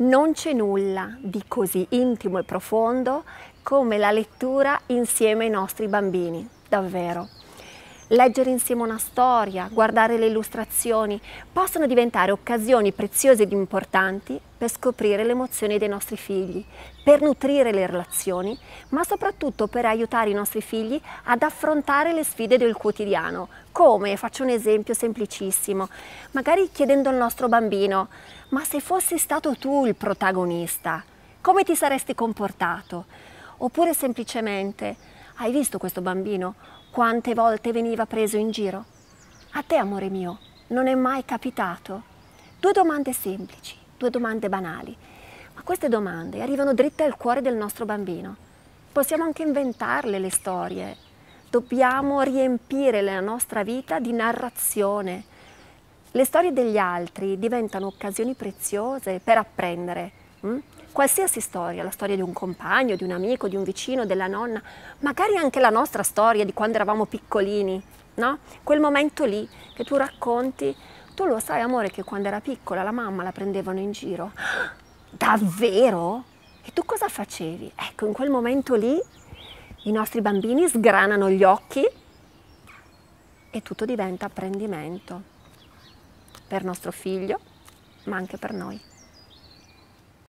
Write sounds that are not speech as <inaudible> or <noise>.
Non c'è nulla di così intimo e profondo come la lettura insieme ai nostri bambini, davvero leggere insieme una storia, guardare le illustrazioni, possono diventare occasioni preziose ed importanti per scoprire le emozioni dei nostri figli, per nutrire le relazioni, ma soprattutto per aiutare i nostri figli ad affrontare le sfide del quotidiano. Come? Faccio un esempio semplicissimo. Magari chiedendo al nostro bambino, ma se fossi stato tu il protagonista, come ti saresti comportato? Oppure semplicemente, hai visto questo bambino? Quante volte veniva preso in giro? A te, amore mio, non è mai capitato? Due domande semplici, due domande banali, ma queste domande arrivano dritte al cuore del nostro bambino. Possiamo anche inventarle le storie, dobbiamo riempire la nostra vita di narrazione. Le storie degli altri diventano occasioni preziose per apprendere Mm? Qualsiasi storia, la storia di un compagno, di un amico, di un vicino, della nonna, magari anche la nostra storia di quando eravamo piccolini, no? Quel momento lì che tu racconti, tu lo sai amore che quando era piccola la mamma la prendevano in giro. <gasps> Davvero? E tu cosa facevi? Ecco, in quel momento lì i nostri bambini sgranano gli occhi e tutto diventa apprendimento per nostro figlio, ma anche per noi.